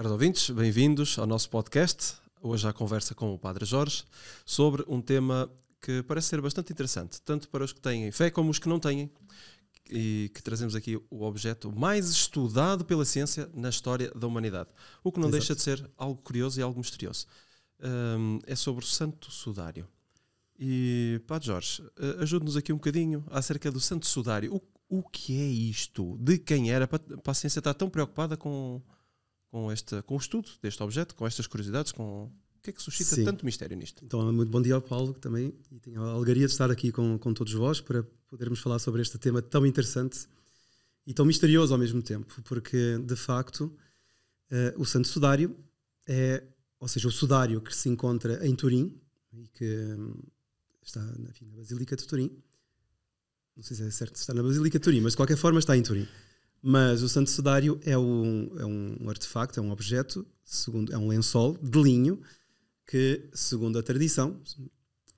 Caros ouvintes, bem-vindos ao nosso podcast. Hoje à conversa com o Padre Jorge sobre um tema que parece ser bastante interessante, tanto para os que têm fé como os que não têm, e que trazemos aqui o objeto mais estudado pela ciência na história da humanidade, o que não Exato. deixa de ser algo curioso e algo misterioso. Um, é sobre o Santo Sudário. E, Padre Jorge, eh, ajude-nos aqui um bocadinho acerca do Santo Sudário. O, o que é isto? De quem era? Para a ciência estar tão preocupada com, com, este com o estudo deste objeto, com estas curiosidades, com, o que é que suscita Sim. tanto mistério nisto? Então, muito bom dia ao Paulo também, e tenho a alegria de estar aqui com, com todos vós para podermos falar sobre este tema tão interessante e tão misterioso ao mesmo tempo, porque de facto uh, o Santo Sudário é, ou seja, o Sudário que se encontra em Turim e que um, está enfim, na Basílica de Turim. Não sei se é certo se está na Basílica de Turim, mas de qualquer forma está em Turim. Mas o Santo Sudário é um, é um artefacto, é um objeto, segundo, é um lençol de linho que, segundo a tradição,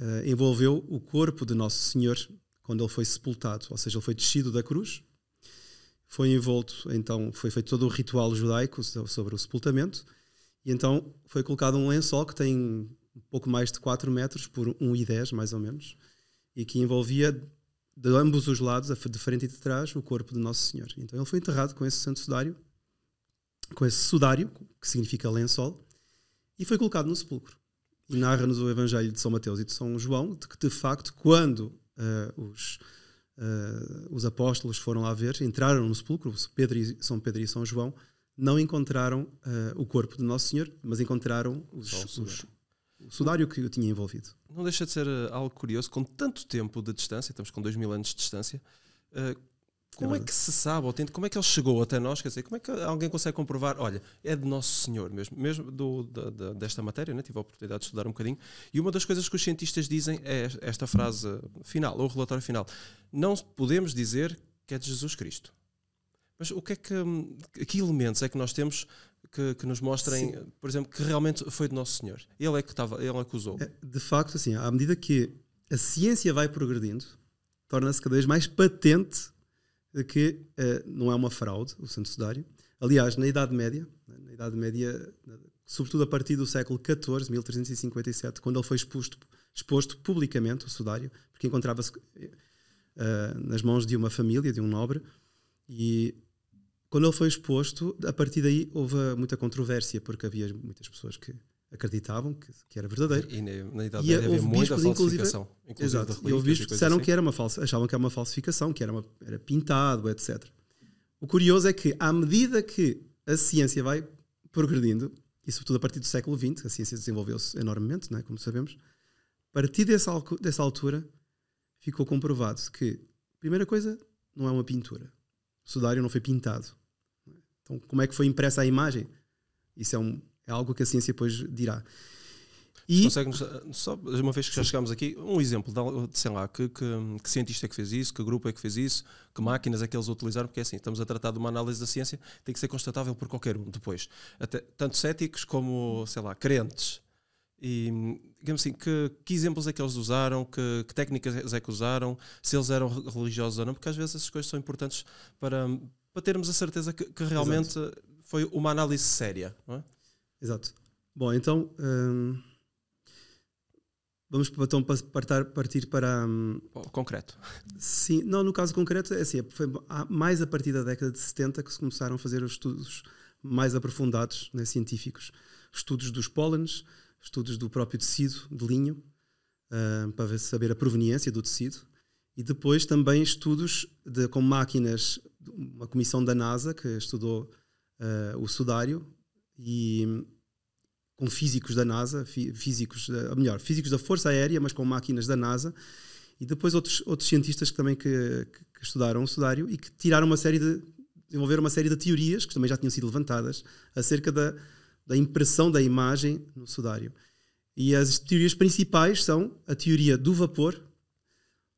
uh, envolveu o corpo de Nosso Senhor quando ele foi sepultado, ou seja, ele foi descido da cruz, foi envolto, então foi feito todo o ritual judaico sobre o sepultamento, e então foi colocado um lençol que tem um pouco mais de 4 metros por 1,10 mais ou menos, e que envolvia de ambos os lados, de frente e de trás, o corpo de Nosso Senhor. Então ele foi enterrado com esse santo sudário, com esse sudário, que significa lençol, e foi colocado no sepulcro. E narra-nos o Evangelho de São Mateus e de São João, de que de facto, quando uh, os, uh, os apóstolos foram lá ver, entraram no sepulcro, Pedro e, São Pedro e São João, não encontraram uh, o corpo de Nosso Senhor, mas encontraram os, os, o sudário que eu tinha envolvido. Não deixa de ser eh, algo curioso, com tanto tempo de distância, estamos com 2 mil anos de distância, eh, é como é, é, que se sabe, ou como é que ele chegou até nós? Quer dizer, como é que alguém consegue comprovar? Olha, é de Nosso Senhor mesmo, mesmo do, da, da, desta matéria, né? tive a oportunidade de estudar um bocadinho. E uma das coisas que os cientistas dizem é esta frase final, ou o relatório final: Não podemos dizer que é de Jesus Cristo. Mas o que é que, hum, que elementos é que nós temos que, que nos mostrem, Sim. por exemplo, que realmente foi de Nosso Senhor. Ele é que estava, ele acusou. É é, de facto, assim, à medida que a ciência vai progredindo, torna-se cada vez mais patente que uh, não é uma fraude o Santo Sudário. Aliás, na Idade Média, né, na Idade Média, sobretudo a partir do século XIV, 1357, quando ele foi exposto, exposto publicamente, o Sudário, porque encontrava-se uh, nas mãos de uma família, de um nobre, e quando ele foi exposto, a partir daí houve muita controvérsia, porque havia muitas pessoas que acreditavam que, que era verdadeiro. E na, na Idade Média havia muita bispos, falsificação. exato, e houve bispos que disseram assim. que era uma falsa, achavam que era uma falsificação, que era, uma, era pintado, etc. O curioso é que, à medida que a ciência vai progredindo, e sobretudo a partir do século XX, a ciência desenvolveu-se enormemente, é, como sabemos, a partir dessa, dessa altura ficou comprovado que, primeira coisa, não é uma pintura. O sudário não foi pintado então, como é que foi impressa a imagem? Isso é, um, é algo que a ciência depois dirá. E... Consegue-nos, eh, só uma vez que já chegámos aqui, um exemplo, de, sei lá, que, que, que, cientista é que fez isso, que grupo é que fez isso, que máquinas é que eles utilizaram, porque é assim, estamos a tratar de uma análise da ciência, tem que ser constatável por qualquer um depois. Até, tanto céticos como, sei lá, crentes. E, digamos assim, que, que exemplos é que eles usaram, que, que técnicas é que usaram, se eles eram religiosos ou não, porque às vezes essas coisas são importantes para para termos a certeza que, que realmente Exato. foi uma análise séria. Não é? Exato. Bom, então hum, vamos então, partar, partir para. Hum, concreto. Sim, não, no caso concreto, é assim, é, foi mais a partir da década de 70 que se começaram a fazer os estudos mais aprofundados, né, científicos. Estudos dos pólenes, estudos do próprio tecido de linho, hum, para saber a proveniência do tecido. E depois também estudos de, com máquinas uma comissão da NASA que estudou uh, o sudário e com físicos da NASA, físicos, ou melhor, físicos da Força Aérea, mas com máquinas da NASA e depois outros, outros cientistas que também que, que, que estudaram o sudário e que tiraram uma série de desenvolveram uma série de teorias que também já tinham sido levantadas acerca da, da impressão da imagem no sudário. E as teorias principais são a teoria do vapor,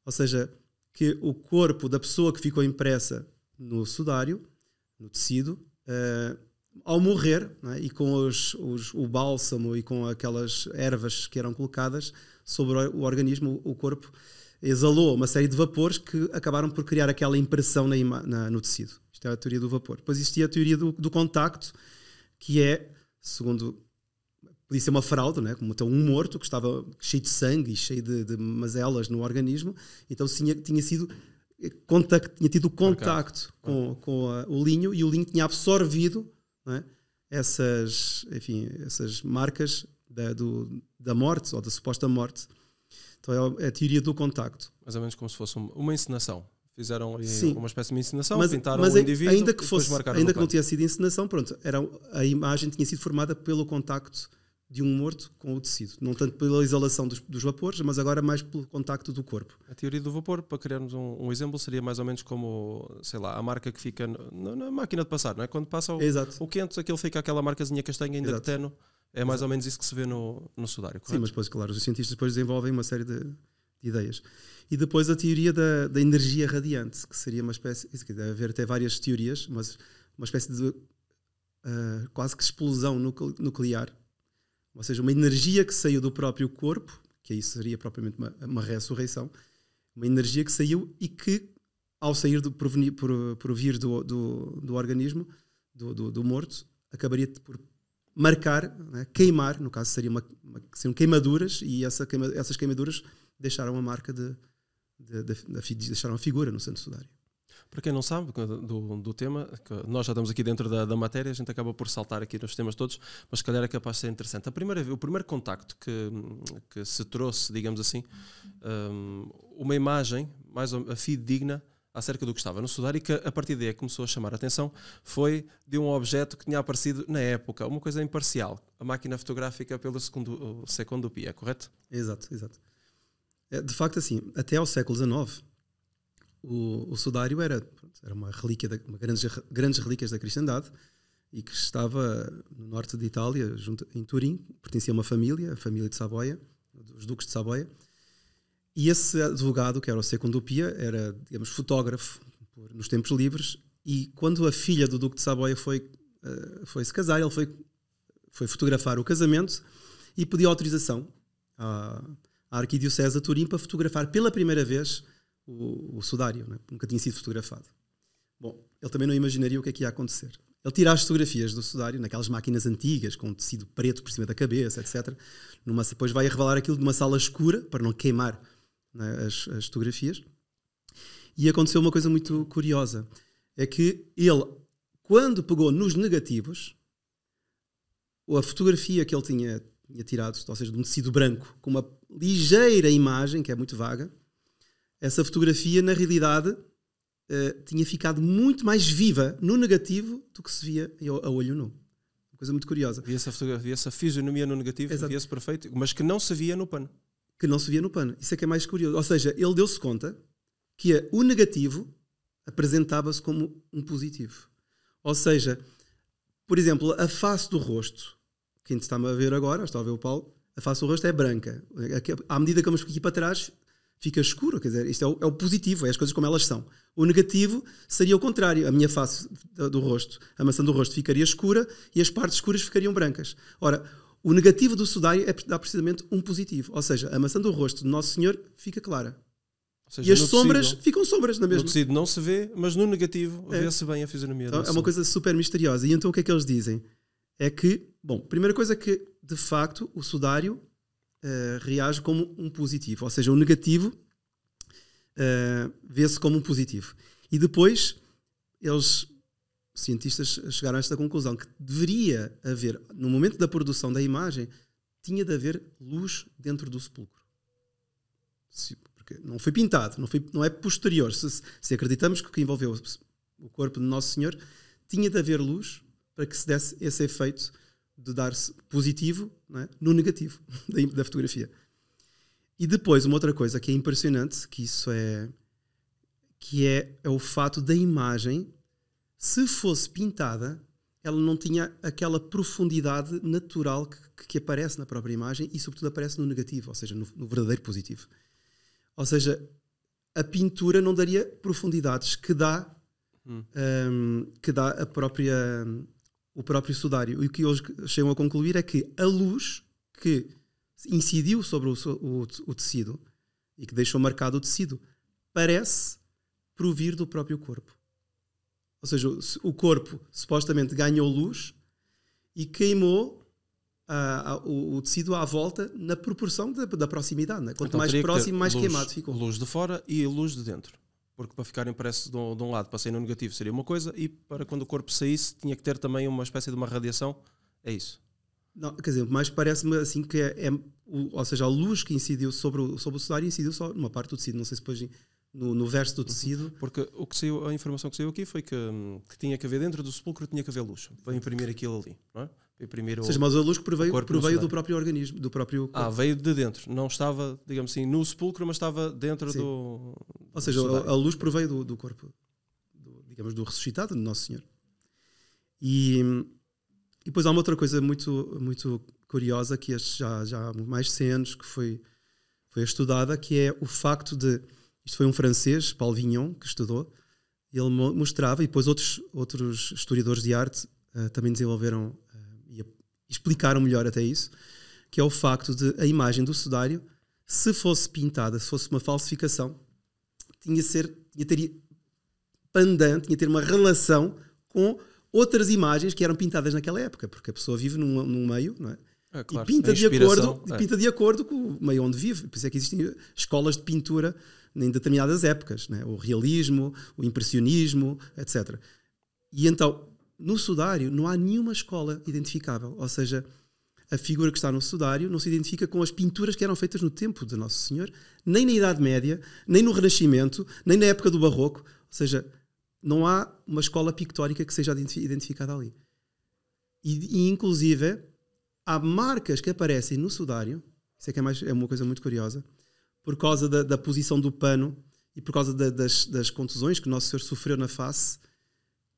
ou seja, que o corpo da pessoa que ficou impressa no sudário, no tecido, uh, ao morrer, é? e com os, os, o bálsamo e com aquelas ervas que eram colocadas sobre o, organismo, o, o corpo exalou uma série de vapores que acabaram por criar aquela impressão na, na, no tecido. Isto é a teoria do vapor. Depois existia a teoria do, do contacto, que é, segundo podia ser uma fraude, né? como então, um morto que estava cheio de sangue e cheio de, de mazelas no organismo, então tinha, tinha sido contacto, tinha tido contacto com, com a, o linho e o linho tinha absorvido é? essas, enfim, essas marcas da, do, da morte ou da suposta morte. Então é, é a teoria do contacto. Mais ou menos como se fosse uma encenação. Fizeram Sim. uma espécie de encenação, mas, pintaram mas o é- indivíduo ainda que fosse, Ainda que não tinha sido encenação, pronto, era, a imagem tinha sido formada pelo contacto de um morto com o tecido. Não tanto pela isolação dos, dos, vapores, mas agora mais pelo contacto do corpo. A teoria do vapor, para criarmos um, um exemplo, seria mais ou menos como, sei lá, a marca que fica no, na máquina de passar, não é? Quando passa o, Exato. o quente, aquilo fica aquela marcazinha castanha ainda Exato. Teno, é mais Exato. ou menos isso que se vê no, no sudário, correto? Sim, mas depois, claro, os cientistas depois desenvolvem uma série de, de ideias. E depois a teoria da, da, energia radiante, que seria uma espécie, isso, deve haver até várias teorias, mas uma espécie de uh, quase que explosão nuclear ou seja, uma energia que saiu do próprio corpo, que aí seria propriamente uma, uma ressurreição, uma energia que saiu e que, ao sair do, provenir, por, por vir do, do, do organismo, do, do, do, morto, acabaria por marcar, né, queimar, no caso seria uma, uma, seriam queimaduras, e essa queima, essas queimaduras deixaram a marca de, de, de, de, deixaram a figura no Santo Sudário. Para quem não sabe do, do tema, nós já estamos aqui dentro da, da, matéria, a gente acaba por saltar aqui nos temas todos, mas se calhar é capaz de ser interessante. A primeira, o primeiro contacto que, que se trouxe, digamos assim, um, uma imagem mais fidedigna acerca do que estava no estudar e que a partir daí é começou a chamar a atenção foi de um objeto que tinha aparecido na época, uma coisa imparcial, a máquina fotográfica pela pia, é correto? Exato, exato. É, de facto, assim, até ao século XIX, o, o sudário era, era uma relíquia, de uma grandes, grandes relíquias da cristandade e que estava no norte de Itália, junto, em Turim, pertencia a uma família, a família de Saboia, os duques de Saboia. E esse advogado, que era o Secundo Pia, era, digamos, fotógrafo por, nos tempos livres. E quando a filha do Duque de Saboia foi, uh, foi se casar, ele foi, foi fotografar o casamento e pediu autorização à, à Arquidiocese de Turim para fotografar pela primeira vez o, o sudário, né? nunca tinha sido fotografado. Bom, ele também não imaginaria o que é que ia acontecer. Ele tira as fotografias do sudário naquelas máquinas antigas, com tecido preto por cima da cabeça, etc. Numa, depois vai revelar aquilo numa sala escura, para não queimar né, as, as fotografias. E aconteceu uma coisa muito curiosa: é que ele, quando pegou nos negativos, a fotografia que ele tinha, tinha tirado, ou seja, de um tecido branco, com uma ligeira imagem, que é muito vaga, essa fotografia, na realidade, uh, tinha ficado muito mais viva no negativo do que se via a olho nu. Uma coisa muito curiosa. via essa, via fisionomia no negativo, via-se perfeito, mas que não se via no pano. Que não se via no pano. Isso é que é mais curioso. Ou seja, ele deu-se conta que o negativo apresentava-se como um positivo. Ou seja, por exemplo, a face do rosto, quem está-me a ver agora, está a ver o Paulo, a face do rosto é branca. À medida que vamos aqui para trás, fica escuro. Quer dizer, isto é o, é o, positivo, é as coisas como elas são. O negativo seria o contrário. A minha face do, do rosto, a maçã do rosto ficaria escura e as partes escuras ficariam brancas. Ora, o negativo do sudário é, dá precisamente um positivo. Ou seja, a maçã do rosto do Nosso Senhor fica clara. Seja, e as é sombras tecido, ficam sombras na mesma. No tecido não se vê, mas no negativo é. vê-se bem a fisionomia. Então, é uma coisa super misteriosa. E então o que é que eles dizem? É que, bom, primeira coisa é que, de facto, o sudário eh, reage como um positivo, ou seja, o negativo uh, vê-se como um positivo. E depois eles, cientistas, chegaram a esta conclusão que deveria haver, no momento da produção da imagem, tinha de haver luz dentro do sepulcro. Se, porque não foi pintado, não, foi, não é posterior. Se, se acreditamos que o que envolveu o corpo de Nosso Senhor, tinha de haver luz para que se desse esse efeito de dar-se positivo é? no negativo da, da fotografia. E depois, uma outra coisa que é impressionante, que isso é que é, é o fato da imagem, se fosse pintada, ela não tinha aquela profundidade natural que, que aparece na própria imagem e, sobretudo, aparece no negativo, ou seja, no, no verdadeiro positivo. Ou seja, a pintura não daria profundidades que dá, hum. um, que dá a própria hum, o próprio sudário. E o que eles chegam a concluir é que a luz que incidiu sobre o, o, o tecido e que deixou marcado o tecido parece provir do próprio corpo. Ou seja, o corpo supostamente ganhou luz e queimou a, ah, a, ah, o, o, tecido à volta na proporção da, da proximidade. Né? Quanto então, mais próximo, mais luz, queimado ficou. Luz de fora e luz de dentro porque para ficarem parece de um, de um lado para sair no negativo seria uma coisa e para quando o corpo saísse tinha que ter também uma espécie de uma radiação, é isso? Não, quer dizer, mas parece-me assim que é, é, ou seja, a luz que incidiu sobre o, sobre o cenário incidiu só numa parte do tecido, não sei se depois no, no verso do uhum. tecido. Porque o que saiu, a informação que saiu aqui foi que, hum, que tinha que haver dentro do sepulcro tinha que haver luz para imprimir aquilo ali, não é? Foi primeiro Ou seja, mas a luz proveio proveio do próprio organismo, do próprio ah, corpo. Ah, veio de dentro. Não estava, digamos assim, no sepulcro, mas estava dentro Sim. do. Ou seja, do a, a, luz proveio do, do corpo, do, digamos, do ressuscitado do Nosso Senhor. E, e, depois há uma outra coisa muito, muito curiosa que já, já há mais de 100 anos que foi, foi estudada, que é o facto de. Isto foi um francês, Paul Vignon, que estudou. Ele mostrava, e depois outros, outros historiadores de arte uh, também desenvolveram explicaram melhor até isso, que é o facto de a imagem do sudário, se fosse pintada, se fosse uma falsificação, tinha ser, tinha teria pandante, tinha ter uma relação com outras imagens que eram pintadas naquela época, porque a pessoa vive num, num meio, não é? É, claro, e pinta de, acordo, é. pinta de acordo com o meio onde vive. Por isso é que existem escolas de pintura em determinadas épocas. Né? O realismo, o impressionismo, etc. E então, no sudário não há nenhuma escola identificável, ou seja, a figura que está no sudário não se identifica com as pinturas que eram feitas no tempo de Nosso Senhor, nem na Idade Média, nem no Renascimento, nem na época do Barroco, ou seja, não há uma escola pictórica que seja identificada ali. E, e inclusive há marcas que aparecem no sudário, isso é que é, mais, é uma coisa muito curiosa, por causa da, da posição do pano e por causa da, das, das contusões que Nosso Senhor sofreu na face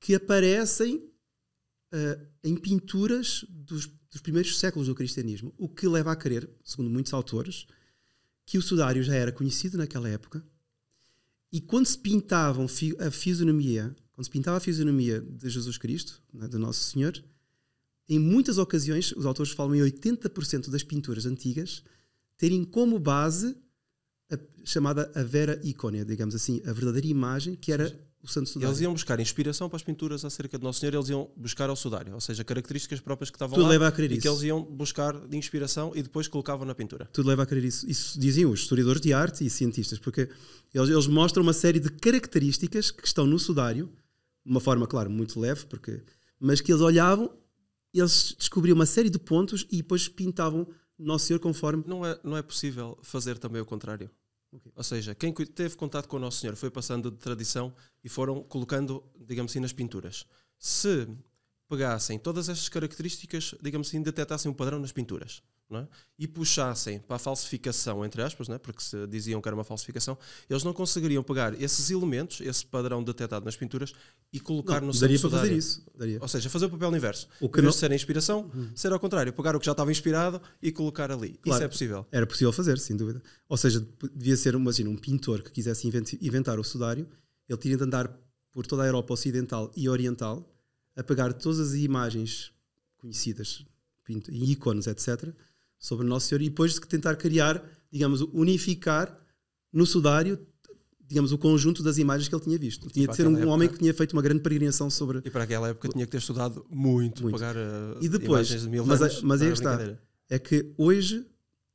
que aparecem uh, em pinturas dos, dos, primeiros séculos do cristianismo, o que leva a crer, segundo muitos autores, que o sudário já era conhecido naquela época e quando se pintavam a fisionomia, quando se pintava a fisionomia de Jesus Cristo, né, do Nosso Senhor, em muitas ocasiões, os autores falam em 80% das pinturas antigas terem como base a chamada a vera icônia, digamos assim, a verdadeira imagem que era o Santo Sudário. Eles iam buscar inspiração para as pinturas acerca de Nosso Senhor, eles iam buscar ao Sudário, ou seja, características próprias que estavam Tudo lá leva a crer e que eles iam buscar de inspiração e depois colocavam na pintura. Tudo leva a crer isso. Isso diziam os historiadores de arte e cientistas, porque eles, eles mostram uma série de características que estão no Sudário, de uma forma, claro, muito leve, porque, mas que eles olhavam, eles descobriam uma série de pontos e depois pintavam Nosso Senhor conforme. Não é, não é possível fazer também o contrário. Okay. Ou seja, quem teve contato com o Nosso Senhor foi passando de tradição e foram colocando, digamos assim, nas pinturas. Se pegassem todas estas características, digamos assim, detectassem um padrão nas pinturas, é? e puxassem para a falsificação, entre aspas, é? porque se diziam que era uma falsificação, eles não conseguiriam pegar esses elementos, esse padrão detectado nas pinturas, e colocar não, no daria para fazer isso. Daria. Ou seja, fazer o papel inverso. O que em vez não... ser a inspiração, hum. ser ao contrário, pegar o que já estava inspirado e colocar ali. Claro, isso é possível. Era possível fazer, sem dúvida. Ou seja, devia ser, imagina, um pintor que quisesse inventar o sudário, ele tinha de andar por toda a Europa Ocidental e Oriental a pegar todas as imagens conhecidas, e ícones, etc., sobre Nosso Senhor e depois de tentar criar, digamos, unificar no sudário digamos, o conjunto das imagens que ele tinha visto. Tinha de ser um época, homem que tinha feito uma grande peregrinação sobre... E para aquela época tinha que ter estudado muito, muito. pagar uh, e depois, imagens de mil mas, anos. Mas aí está. É que hoje,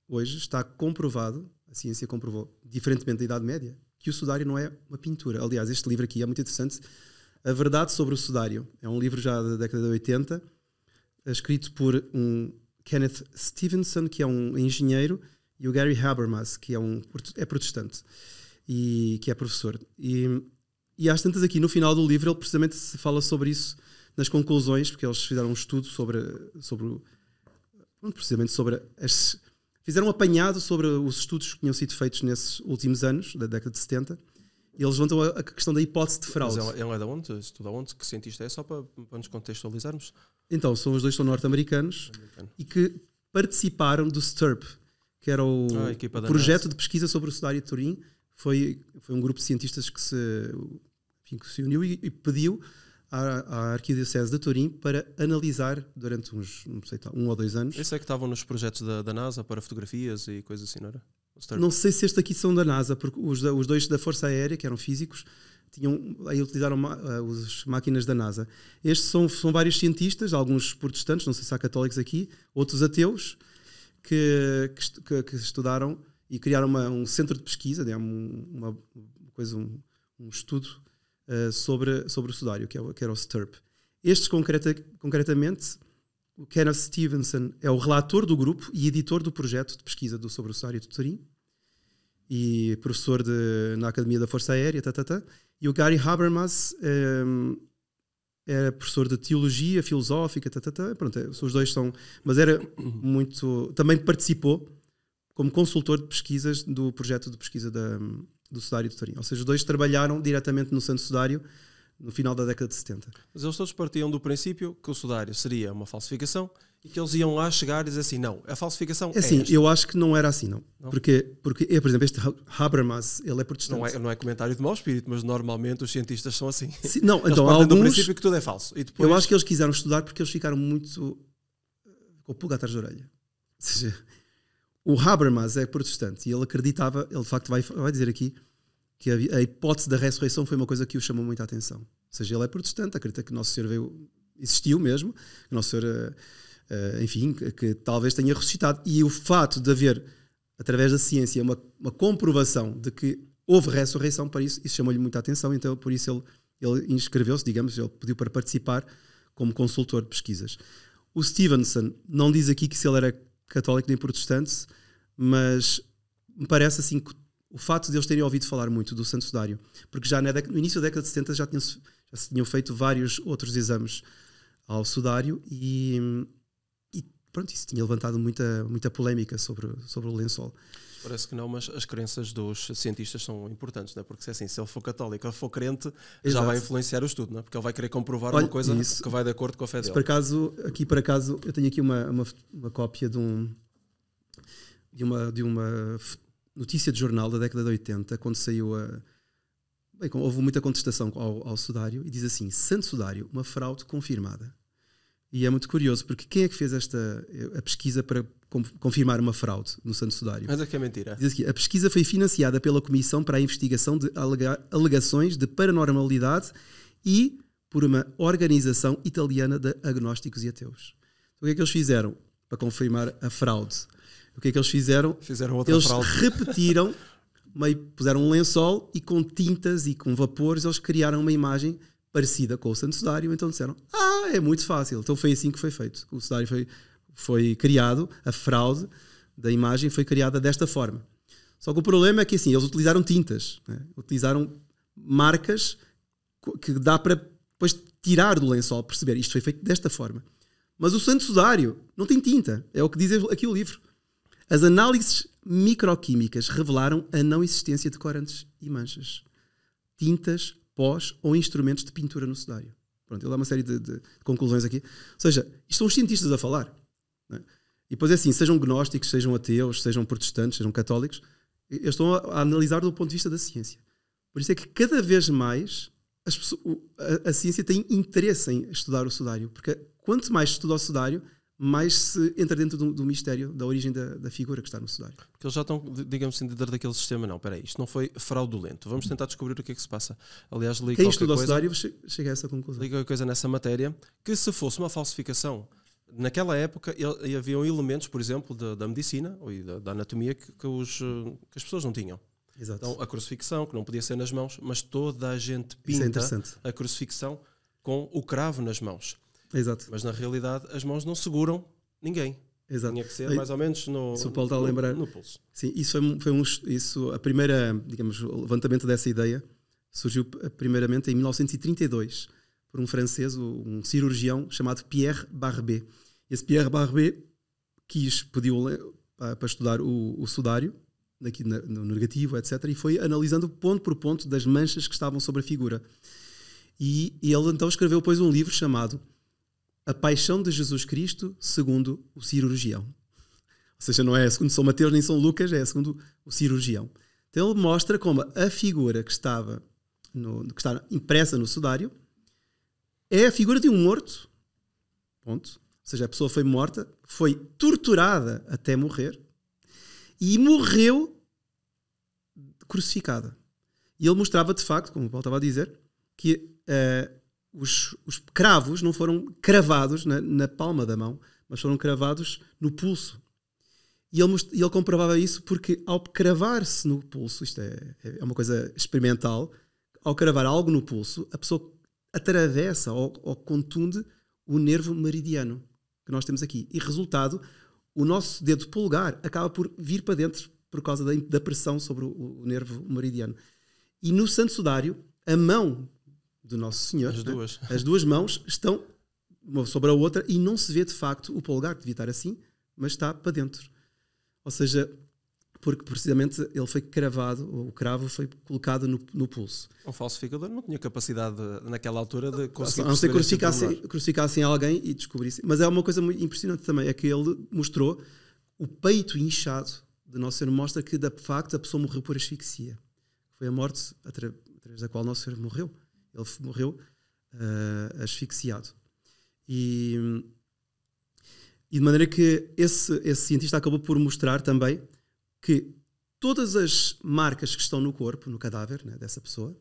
hoje está comprovado, a ciência comprovou, diferentemente da Idade Média, que o sudário não é uma pintura. Aliás, este livro aqui é muito interessante. A Verdade sobre o Sudário. É um livro já da década de 80, escrito por um Kenneth Stevenson, que é um engenheiro, e o Gary Habermas, que é um é protestante e que é professor. E, e às tantas aqui no final do livro ele precisamente se fala sobre isso nas conclusões, porque eles fizeram um estudo sobre sobre precisamente sobre as fizeram um apanhado sobre os estudos que tinham sido feitos nesses últimos anos da década de 70 eles levantam a, a questão da hipótese de fraude. Mas ele, ele é de onde? Estuda onde? Que cientista é? Só para, para nos contextualizarmos. Então, são os dois são norte-americanos e que participaram do STURP, que era o ah, projeto de pesquisa sobre o cenário de Turim. Foi, foi um grupo de cientistas que se, enfim, que se uniu e, e pediu à, à Arquidiocese de Turim para analisar durante uns, não sei, um ou dois anos. Esse é que estavam nos projetos da, da NASA para fotografias e coisas assim, não era? Não sei se este aqui são da NASA, porque os, os dois da Força Aérea, que eram físicos, tinham, aí utilizaram uh, eh, as máquinas da NASA. Estes são, são vários cientistas, alguns protestantes, não sei se há católicos aqui, outros ateus, que, que, que estudaram e criaram uma, um centro de pesquisa, né, uma, coisa, um, um estudo uh, sobre, sobre o sudário, que, é, que era o STURP. Estes concreta, concretamente o Kenneth Stevenson é o relator do grupo e editor do projeto de pesquisa do sobre o cenário de Turim e professor de, na Academia da Força Aérea, tá, tá, tá. e o Gary Habermas ehm, é era professor de teologia filosófica, pronto, é, os dois são, mas era muito, também participou como consultor de pesquisas do projeto de pesquisa da, do Sudário de Turim, ou seja, os dois trabalharam diretamente no Santo Sudário no final da década de 70. Mas eles todos partiam do princípio que o sudário seria uma falsificação e que eles iam lá chegar e dizer assim, não, a falsificação é, é assim, é eu acho que não era assim, não. não? Porque, porque é, por exemplo, este Habermas, ele é protestante. Não é, não é comentário de mau espírito, mas normalmente os cientistas são assim. Sim, não, eles então alguns... do princípio que tudo é falso. E depois... Eu acho que eles quiseram estudar porque eles ficaram muito eh, com o pulga atrás da orelha. Ou seja, o Habermas é protestante e ele acreditava, ele de facto vai, vai dizer aqui que a, a, hipótese da ressurreição foi uma coisa que o chamou muita atenção. Ou seja, ele é protestante, acredita que Nosso Senhor veio, existiu mesmo, que Nosso Senhor, uh, enfim, que, que, talvez tenha ressuscitado. E o fato de haver, através da ciência, uma, uma comprovação de que houve ressurreição, para isso, isso chamou-lhe muita atenção, então por isso ele ele inscreveu-se, digamos, ele pediu para participar como consultor de pesquisas. O Stevenson não diz aqui que se ele era católico nem protestante, mas me parece assim que o fato de eles terem ouvido falar muito do Santo Sudário, porque já no início da década de 70 já, tinham, já se tinham feito vários outros exames ao Sudário e, e, pronto, isso tinha levantado muita, muita polémica sobre, sobre o lençol. Parece que não, mas as crenças dos cientistas são importantes, não é? Porque se é assim, se ele for católico ou for crente, Exato. já vai influenciar o estudo, não é? Porque ele vai querer comprovar Olha, uma coisa isso, que vai de acordo com a fé dele. Por acaso, aqui por acaso, eu tenho aqui uma, uma, uma cópia de um de uma, de uma notícia de jornal da década de 80, quando saiu a. Bem, houve muita contestação ao, ao Sudário, e diz assim: Santo Sudário, uma fraude confirmada. E é muito curioso, porque quem é que fez esta a pesquisa para confirmar uma fraude no Santo Sudário? Mas é que é mentira. Diz aqui, a pesquisa foi financiada pela Comissão para a Investigação de Alega Alegações de Paranormalidade e por uma organização italiana de agnósticos e ateus. Então, o que é que eles fizeram para confirmar a fraude? O que é que eles fizeram? Fizeram outra eles fraude. repetiram, meio, puseram um lençol e com tintas e com vapores eles criaram uma imagem parecida com o Santo Sudário. Então disseram: Ah, é muito fácil. Então foi assim que foi feito. O Sudário foi, foi criado, a fraude da imagem foi criada desta forma. Só que o problema é que assim, eles utilizaram tintas, né? utilizaram marcas que dá para depois tirar do lençol, perceber isto foi feito desta forma. Mas o Santo Sudário não tem tinta, é o que diz aqui o livro. As análises microquímicas revelaram a não existência de corantes e manchas, tintas, pós ou instrumentos de pintura no sudário. Pronto, ele dá uma série de, de, conclusões aqui. Ou seja, isto são os cientistas a falar. É? E depois é assim, sejam gnósticos, sejam ateus, sejam protestantes, sejam católicos, eles estão a, a analisar do ponto de vista da ciência. Por isso é que cada vez mais a, a, ciência tem interesse em estudar o sudário, porque quanto mais se estuda o sudário, mas se entra dentro do, do mistério da origem da, da, figura que está no sudário. Porque eles já estão, digamos assim, dentro daquele sistema. Não, espera aí, isto não foi fraudulento. Vamos tentar descobrir o que é que se passa. Aliás, li Quem estuda coisa, o sudário chega a essa conclusão. Li a coisa nessa matéria, que se fosse uma falsificação, naquela época ele, haviam elementos, por exemplo, da, da medicina ou da, da anatomia que, que, os, eh, que as pessoas não tinham. Exato. Então, a crucifixão, que não podia ser nas mãos, mas toda a gente é pinta é a crucifixão com o cravo nas mãos. Exato. Mas na realidade as mãos não seguram ninguém. Exato. Tinha que ser mais ou menos no, se o Paulo está a lembrar, no, pulso. Sim, isso foi, foi um, isso, a primeira, digamos, o levantamento dessa ideia surgiu eh, primeiramente em 1932 por um francês, um cirurgião chamado Pierre Barbet. Esse Pierre Barbet quis, pediu eh, para estudar o, o sudário, aqui no negativo, etc. E foi analisando ponto por ponto das manchas que estavam sobre a figura. E, e ele então escreveu depois um livro chamado a Paixão de Jesus Cristo segundo o cirurgião. Ou seja, não é segundo São Mateus nem São Lucas, é segundo o cirurgião. Então ele mostra como a figura que estava no, que está impressa no sudário é a figura de um morto. Ponto. Ou seja, a pessoa foi morta, foi torturada até morrer e morreu crucificada. E ele mostrava, de facto, como o Paulo estava a dizer, que uh, os, os cravos não foram cravados na, na, palma da mão, mas foram cravados no pulso. E ele, ele comprovava isso porque, ao cravar-se no pulso, isto é, é uma coisa experimental, ao cravar algo no pulso, a pessoa atravessa ou, ou contunde o nervo meridiano que nós temos aqui. E resultado, o nosso dedo polegar acaba por vir para dentro por causa da, da pressão sobre o, o, nervo meridiano. E no Santo Sudário, a mão do Nosso Senhor. As né? duas. Né? As duas mãos estão uma sobre a outra e não se vê de facto o polegar, que devia estar assim, mas está para dentro. Ou seja, porque precisamente ele foi cravado, o cravo foi colocado no, no pulso. O falsificador não tinha capacidade de, naquela altura de conseguir. A não ser crucificassem, crucificassem alguém e descobrissem. Mas é uma coisa muito impressionante também, é que ele mostrou o peito inchado de Nosso Senhor, mostra que de facto a pessoa morreu por asfixia. Foi a morte através da qual Nosso Senhor morreu. Ele morreu uh, asfixiado. E, e, de maneira que esse, esse cientista acabou por mostrar também que todas as marcas que estão no corpo, no cadáver né, dessa pessoa,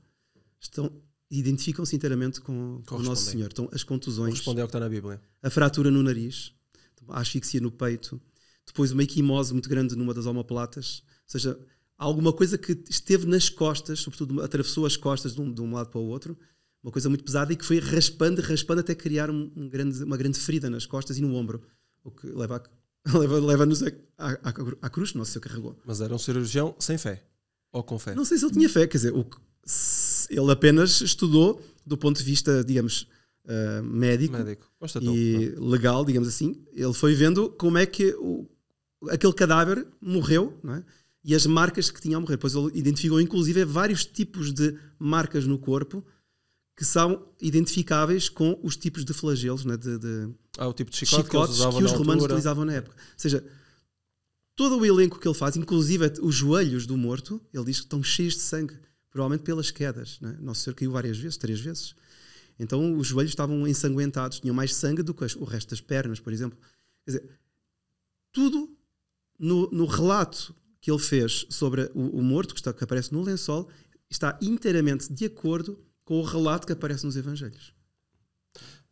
estão identificam-se inteiramente com, com o Nosso Senhor. Então, as contusões. Respondeu ao que está na Bíblia. A fratura no nariz, a asfixia no peito, depois uma equimose muito grande numa das omoplatas. Ou seja, alguma coisa que esteve nas costas, sobretudo atravessou as costas de um, de um, lado para o outro, uma coisa muito pesada e que foi raspando, raspando até criar um, um grande, uma grande ferida nas costas e no ombro, o que leva leva-nos leva à, à, à, cruz, não se o carregou. Mas era um cirurgião sem fé ou com fé? Não sei se ele tinha fé, quer dizer, o, ele apenas estudou do ponto de vista, digamos, uh, médico, médico. e não. É? legal, digamos assim. Ele foi vendo como é que o, aquele cadáver morreu, não é? e as marcas que tinha ao morrer. Pois ele identificou, inclusive, vários tipos de marcas no corpo que são identificáveis com os tipos de flagelos, né? de, de ah, o tipo de chicote chicotes que, que os romanos altura. utilizavam na época. Ou seja, todo o elenco que ele faz, inclusive os joelhos do morto, ele diz que estão cheios de sangue, provavelmente pelas quedas. Né? Nosso Senhor caiu várias vezes, três vezes. Então os joelhos estavam ensanguentados, tinham mais sangue do que o resto das pernas, por exemplo. Quer dizer, tudo no, no relato que ele fez sobre o, o morto que, está, que aparece no lençol está inteiramente de acordo com o relato que aparece nos Evangelhos.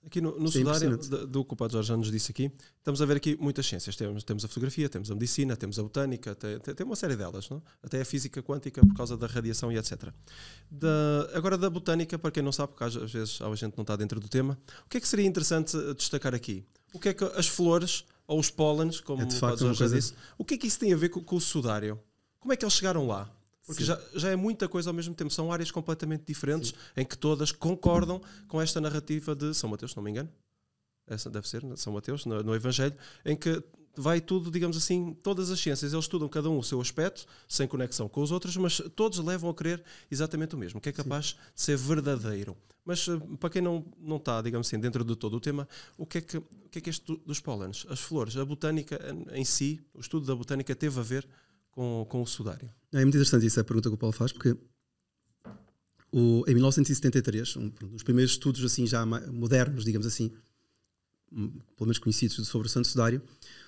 Aqui no, no sudário do que o Padre Jorge nos disse aqui, estamos a ver aqui muitas ciências. Temos, temos a fotografia, temos a medicina, temos a botânica, tem, tem uma série delas, não? até a física quântica por causa da radiação e etc. Da, agora, da botânica, para quem não sabe, porque às vezes a gente não está dentro do tema, o que é que seria interessante eh, destacar aqui? O que é que as flores ou os pólenes, como é o Padre Jorge já disse, o que é que isso tem a ver com, com o sudário? Como é que eles chegaram lá? Porque já, já, é muita coisa ao mesmo tempo. São áreas completamente diferentes Sim. em que todas concordam com esta narrativa de São Mateus, se não me engano. Essa deve ser, São Mateus, no, no Evangelho, em que vai tudo, digamos assim, todas as ciências, eles estudam cada um o seu aspecto, sem conexão com os outros, mas todos levam a crer exatamente o mesmo, que é capaz Sim. de ser verdadeiro. Mas eh, para quem não, não está, digamos assim, dentro de todo o tema, o que é que, o que, é que este dos pólenes, as flores, a botânica eh, em si, o estudo da botânica teve a ver com, com o sudário. É muito interessante isso, a pergunta que o Paulo faz, porque o, em 1973, um dos primeiros estudos assim já modernos, digamos assim, hum, pelo menos conhecidos sobre o Santo Sudário,